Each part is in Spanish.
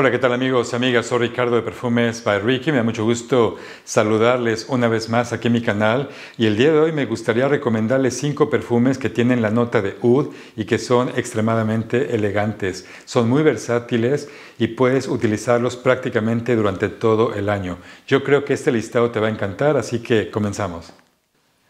Hola, ¿qué tal amigos y amigas? Soy Ricardo de Perfumes by Ricky. Me da mucho gusto saludarles una vez más aquí en mi canal. Y el día de hoy me gustaría recomendarles cinco perfumes que tienen la nota de oud y que son extremadamente elegantes. Son muy versátiles y puedes utilizarlos prácticamente durante todo el año. Yo creo que este listado te va a encantar, así que comenzamos.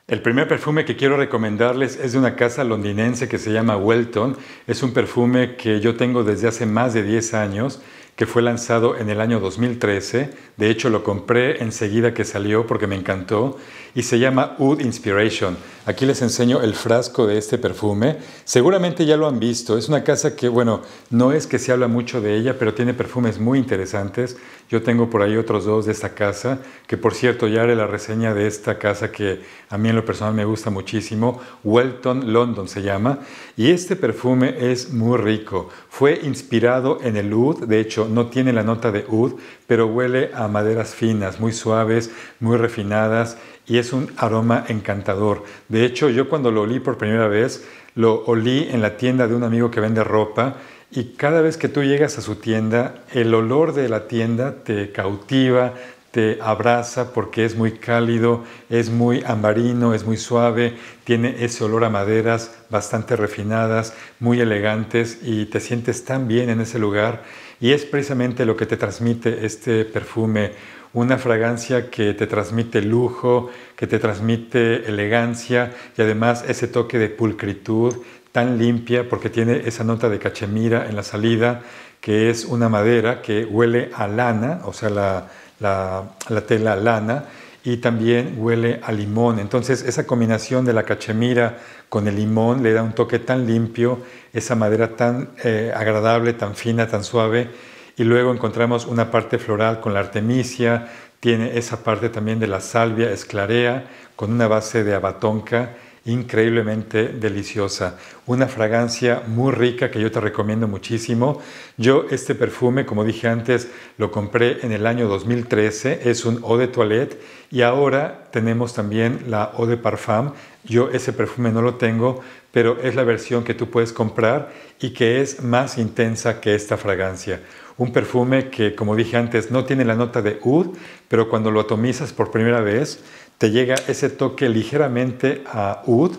El primer perfume que quiero recomendarles es de una casa londinense que se llama Welton. Es un perfume que yo tengo desde hace más de 10 años que fue lanzado en el año 2013. De hecho, lo compré enseguida que salió porque me encantó y se llama Oud Inspiration. Aquí les enseño el frasco de este perfume. Seguramente ya lo han visto. Es una casa que, bueno, no es que se habla mucho de ella, pero tiene perfumes muy interesantes. Yo tengo por ahí otros dos de esta casa, que por cierto ya haré la reseña de esta casa que a mí en lo personal me gusta muchísimo. Welton London se llama. Y este perfume es muy rico. Fue inspirado en el oud. De hecho, no tiene la nota de oud, pero huele a maderas finas, muy suaves, muy refinadas y es un aroma encantador. De hecho, yo cuando lo olí por primera vez, lo olí en la tienda de un amigo que vende ropa y cada vez que tú llegas a su tienda, el olor de la tienda te cautiva, te abraza porque es muy cálido, es muy ambarino, es muy suave, tiene ese olor a maderas bastante refinadas, muy elegantes y te sientes tan bien en ese lugar y es precisamente lo que te transmite este perfume una fragancia que te transmite lujo, que te transmite elegancia y además ese toque de pulcritud tan limpia porque tiene esa nota de cachemira en la salida, que es una madera que huele a lana, o sea, la, la, la tela lana, y también huele a limón. Entonces esa combinación de la cachemira con el limón le da un toque tan limpio, esa madera tan eh, agradable, tan fina, tan suave, y luego encontramos una parte floral con la artemisia, tiene esa parte también de la salvia esclarea con una base de abatonca increíblemente deliciosa, una fragancia muy rica que yo te recomiendo muchísimo. Yo este perfume, como dije antes, lo compré en el año 2013, es un eau de toilette y ahora tenemos también la eau de parfum yo ese perfume no lo tengo, pero es la versión que tú puedes comprar y que es más intensa que esta fragancia. Un perfume que, como dije antes, no tiene la nota de oud, pero cuando lo atomizas por primera vez, te llega ese toque ligeramente a oud,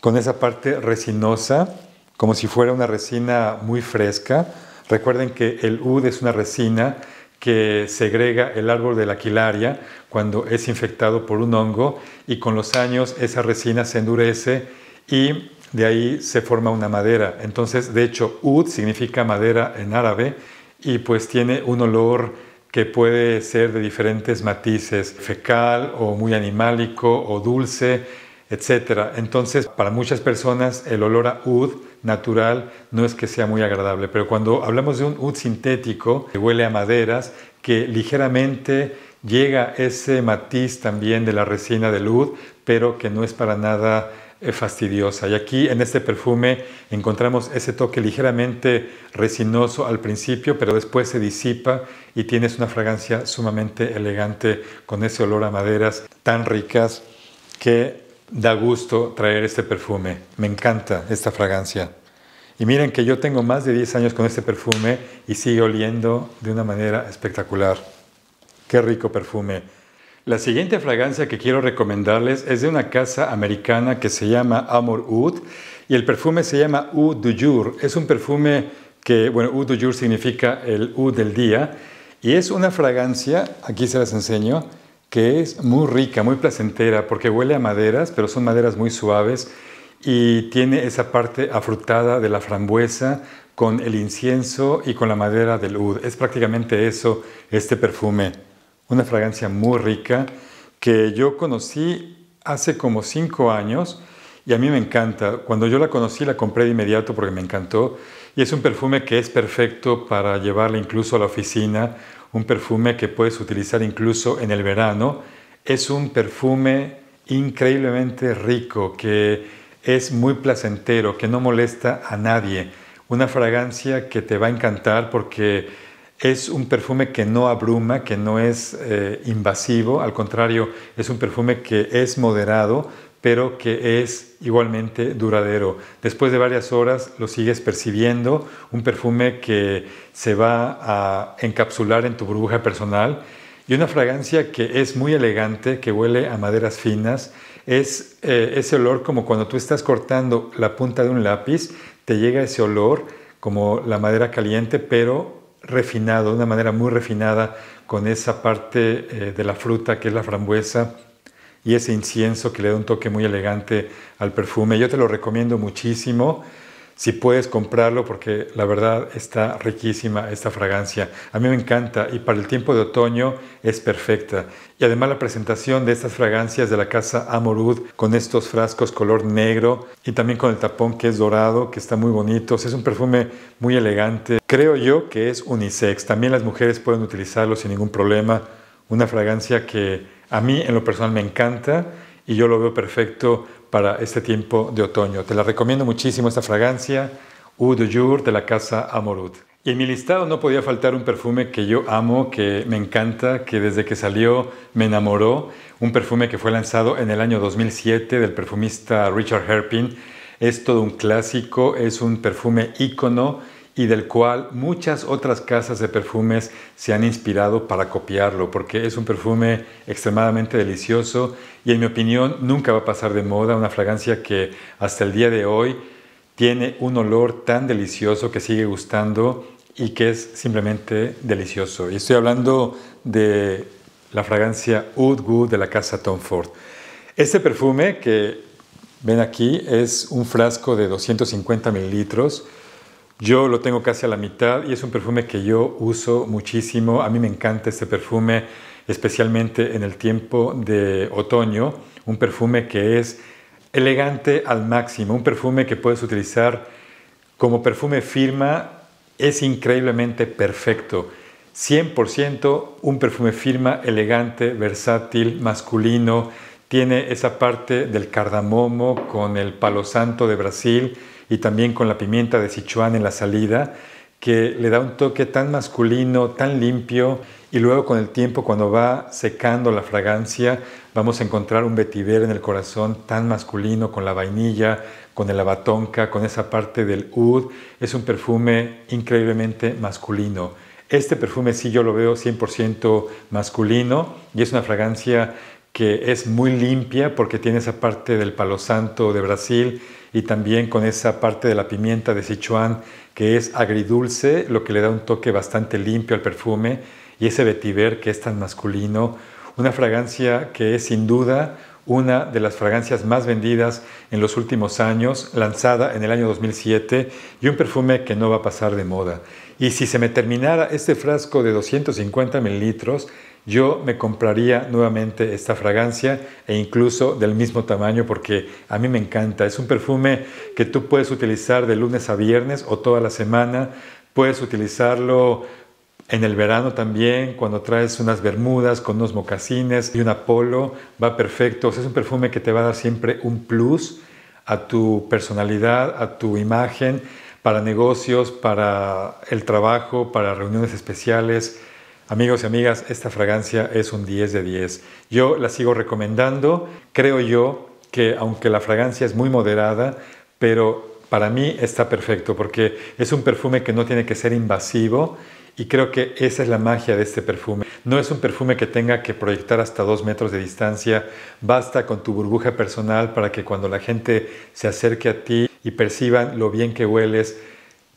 con esa parte resinosa, como si fuera una resina muy fresca. Recuerden que el oud es una resina que segrega el árbol de la quilaria cuando es infectado por un hongo y con los años esa resina se endurece y de ahí se forma una madera. Entonces, de hecho, ud significa madera en árabe y pues tiene un olor que puede ser de diferentes matices, fecal o muy animálico o dulce, etc. Entonces, para muchas personas el olor a ud natural no es que sea muy agradable, pero cuando hablamos de un oud sintético, que huele a maderas, que ligeramente llega ese matiz también de la resina del oud, pero que no es para nada eh, fastidiosa. Y aquí en este perfume encontramos ese toque ligeramente resinoso al principio, pero después se disipa y tienes una fragancia sumamente elegante con ese olor a maderas tan ricas que da gusto traer este perfume. Me encanta esta fragancia. Y miren que yo tengo más de 10 años con este perfume y sigue oliendo de una manera espectacular. Qué rico perfume. La siguiente fragancia que quiero recomendarles es de una casa americana que se llama Amor Oud y el perfume se llama Oud du Jour. Es un perfume que, bueno, Oud du Jour significa el Oud del día y es una fragancia, aquí se las enseño, que es muy rica, muy placentera, porque huele a maderas, pero son maderas muy suaves y tiene esa parte afrutada de la frambuesa con el incienso y con la madera del oud. Es prácticamente eso, este perfume. Una fragancia muy rica que yo conocí hace como cinco años y a mí me encanta. Cuando yo la conocí la compré de inmediato porque me encantó y es un perfume que es perfecto para llevarla incluso a la oficina un perfume que puedes utilizar incluso en el verano. Es un perfume increíblemente rico, que es muy placentero, que no molesta a nadie. Una fragancia que te va a encantar porque es un perfume que no abruma, que no es eh, invasivo, al contrario, es un perfume que es moderado, pero que es igualmente duradero. Después de varias horas lo sigues percibiendo, un perfume que se va a encapsular en tu burbuja personal y una fragancia que es muy elegante, que huele a maderas finas. Es eh, ese olor como cuando tú estás cortando la punta de un lápiz, te llega ese olor como la madera caliente, pero refinado, de una manera muy refinada, con esa parte eh, de la fruta que es la frambuesa y ese incienso que le da un toque muy elegante al perfume. Yo te lo recomiendo muchísimo si puedes comprarlo porque la verdad está riquísima esta fragancia. A mí me encanta y para el tiempo de otoño es perfecta. Y además la presentación de estas fragancias de la casa Amorud con estos frascos color negro y también con el tapón que es dorado, que está muy bonito. Es un perfume muy elegante. Creo yo que es unisex. También las mujeres pueden utilizarlo sin ningún problema. Una fragancia que a mí en lo personal me encanta y yo lo veo perfecto para este tiempo de otoño. Te la recomiendo muchísimo esta fragancia, Eau de Jour de la casa Amorud. Y en mi listado no podía faltar un perfume que yo amo, que me encanta, que desde que salió me enamoró. Un perfume que fue lanzado en el año 2007 del perfumista Richard Herpin. Es todo un clásico, es un perfume ícono y del cual muchas otras casas de perfumes se han inspirado para copiarlo, porque es un perfume extremadamente delicioso y en mi opinión nunca va a pasar de moda, una fragancia que hasta el día de hoy tiene un olor tan delicioso que sigue gustando y que es simplemente delicioso. Y estoy hablando de la fragancia Oud de la casa Tom Ford. Este perfume que ven aquí es un frasco de 250 mililitros, yo lo tengo casi a la mitad y es un perfume que yo uso muchísimo. A mí me encanta este perfume, especialmente en el tiempo de otoño. Un perfume que es elegante al máximo, un perfume que puedes utilizar como perfume firma. Es increíblemente perfecto. 100% un perfume firma elegante, versátil, masculino. Tiene esa parte del cardamomo con el palo santo de Brasil y también con la pimienta de Sichuan en la salida, que le da un toque tan masculino, tan limpio, y luego con el tiempo cuando va secando la fragancia, vamos a encontrar un vetiver en el corazón tan masculino con la vainilla, con el abatonca, con esa parte del oud. Es un perfume increíblemente masculino. Este perfume sí yo lo veo 100% masculino y es una fragancia que es muy limpia porque tiene esa parte del palo santo de Brasil y también con esa parte de la pimienta de Sichuan que es agridulce, lo que le da un toque bastante limpio al perfume y ese vetiver que es tan masculino, una fragancia que es sin duda una de las fragancias más vendidas en los últimos años, lanzada en el año 2007 y un perfume que no va a pasar de moda. Y si se me terminara este frasco de 250 mililitros, yo me compraría nuevamente esta fragancia e incluso del mismo tamaño porque a mí me encanta. Es un perfume que tú puedes utilizar de lunes a viernes o toda la semana. Puedes utilizarlo en el verano también, cuando traes unas bermudas con unos mocasines y un apolo. va perfecto. es un perfume que te va a dar siempre un plus a tu personalidad, a tu imagen, para negocios, para el trabajo, para reuniones especiales Amigos y amigas, esta fragancia es un 10 de 10. Yo la sigo recomendando. Creo yo que aunque la fragancia es muy moderada, pero para mí está perfecto porque es un perfume que no tiene que ser invasivo y creo que esa es la magia de este perfume. No es un perfume que tenga que proyectar hasta dos metros de distancia. Basta con tu burbuja personal para que cuando la gente se acerque a ti y perciban lo bien que hueles,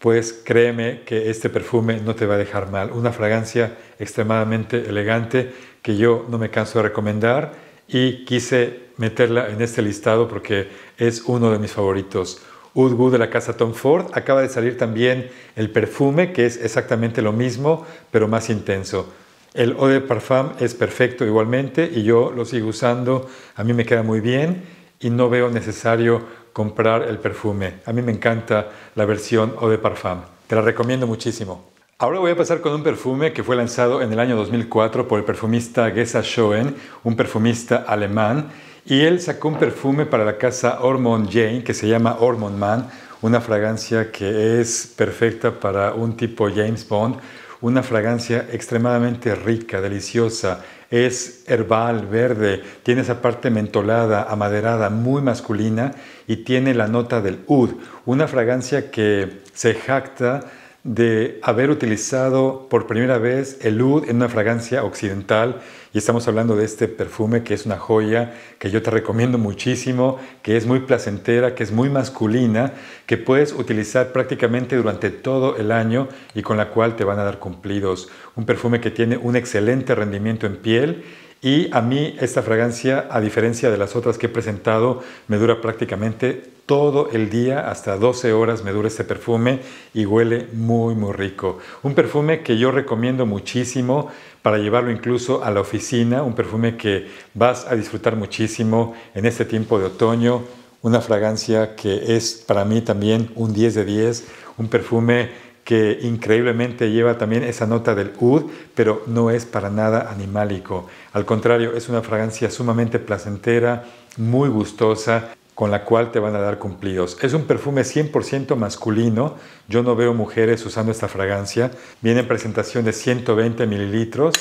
pues créeme que este perfume no te va a dejar mal. Una fragancia extremadamente elegante que yo no me canso de recomendar y quise meterla en este listado porque es uno de mis favoritos. Woodwood de la casa Tom Ford. Acaba de salir también el perfume, que es exactamente lo mismo, pero más intenso. El Eau de Parfum es perfecto igualmente y yo lo sigo usando. A mí me queda muy bien y no veo necesario comprar el perfume. A mí me encanta la versión Eau de Parfum. Te la recomiendo muchísimo. Ahora voy a pasar con un perfume que fue lanzado en el año 2004 por el perfumista Gesa Schoen, un perfumista alemán, y él sacó un perfume para la casa Ormond Jane que se llama Ormond Man, una fragancia que es perfecta para un tipo James Bond, una fragancia extremadamente rica, deliciosa, es herbal, verde, tiene esa parte mentolada, amaderada, muy masculina y tiene la nota del oud, una fragancia que se jacta de haber utilizado por primera vez el oud en una fragancia occidental y estamos hablando de este perfume que es una joya que yo te recomiendo muchísimo, que es muy placentera, que es muy masculina, que puedes utilizar prácticamente durante todo el año y con la cual te van a dar cumplidos. Un perfume que tiene un excelente rendimiento en piel y a mí esta fragancia, a diferencia de las otras que he presentado, me dura prácticamente todo el día, hasta 12 horas me dura este perfume y huele muy muy rico. Un perfume que yo recomiendo muchísimo para llevarlo incluso a la oficina, un perfume que vas a disfrutar muchísimo en este tiempo de otoño, una fragancia que es para mí también un 10 de 10, un perfume que increíblemente lleva también esa nota del oud, pero no es para nada animálico. Al contrario, es una fragancia sumamente placentera, muy gustosa con la cual te van a dar cumplidos. Es un perfume 100% masculino, yo no veo mujeres usando esta fragancia, viene en presentación de 120 mililitros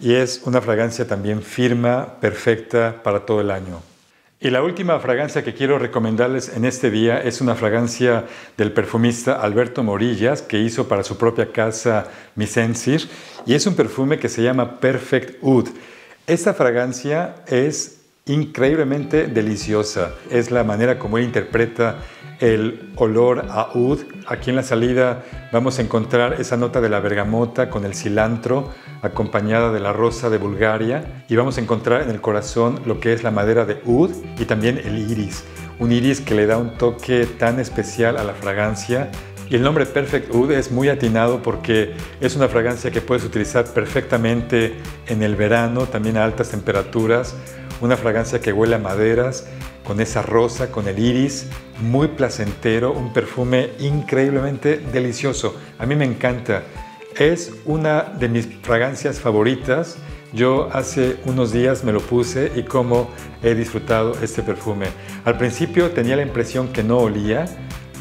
y es una fragancia también firma, perfecta para todo el año. Y la última fragancia que quiero recomendarles en este día es una fragancia del perfumista Alberto Morillas que hizo para su propia casa Misensir y es un perfume que se llama Perfect Oud. Esta fragancia es increíblemente deliciosa. Es la manera como él interpreta el olor a oud. Aquí en la salida vamos a encontrar esa nota de la bergamota con el cilantro acompañada de la rosa de Bulgaria y vamos a encontrar en el corazón lo que es la madera de oud y también el iris. Un iris que le da un toque tan especial a la fragancia y el nombre Perfect Oud es muy atinado porque es una fragancia que puedes utilizar perfectamente en el verano, también a altas temperaturas, una fragancia que huele a maderas, con esa rosa, con el iris, muy placentero, un perfume increíblemente delicioso. A mí me encanta. Es una de mis fragancias favoritas. Yo hace unos días me lo puse y cómo he disfrutado este perfume. Al principio tenía la impresión que no olía,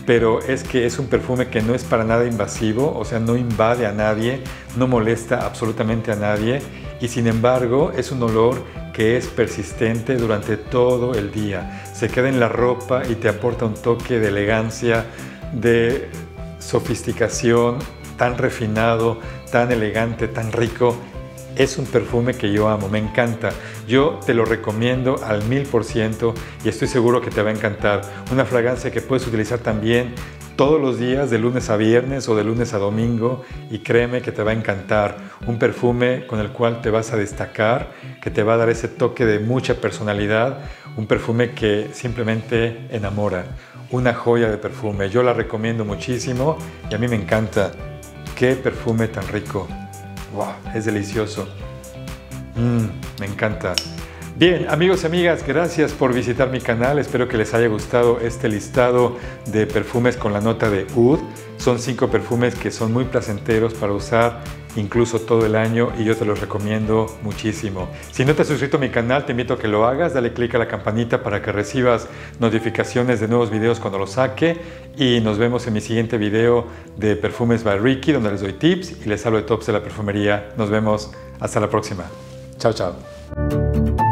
pero es que es un perfume que no es para nada invasivo, o sea, no invade a nadie, no molesta absolutamente a nadie y sin embargo es un olor que es persistente durante todo el día. Se queda en la ropa y te aporta un toque de elegancia, de sofisticación tan refinado, tan elegante, tan rico. Es un perfume que yo amo, me encanta. Yo te lo recomiendo al mil por ciento y estoy seguro que te va a encantar. Una fragancia que puedes utilizar también todos los días de lunes a viernes o de lunes a domingo y créeme que te va a encantar. Un perfume con el cual te vas a destacar, que te va a dar ese toque de mucha personalidad, un perfume que simplemente enamora. Una joya de perfume, yo la recomiendo muchísimo y a mí me encanta. Qué perfume tan rico. ¡Wow! Es delicioso. Mmm, me encanta. Bien, amigos y amigas, gracias por visitar mi canal. Espero que les haya gustado este listado de perfumes con la nota de Oud. Son cinco perfumes que son muy placenteros para usar incluso todo el año y yo te los recomiendo muchísimo. Si no te has suscrito a mi canal, te invito a que lo hagas, dale click a la campanita para que recibas notificaciones de nuevos videos cuando los saque y nos vemos en mi siguiente video de Perfumes by Ricky, donde les doy tips y les hablo de tops de la perfumería. Nos vemos, hasta la próxima. Chao, chao.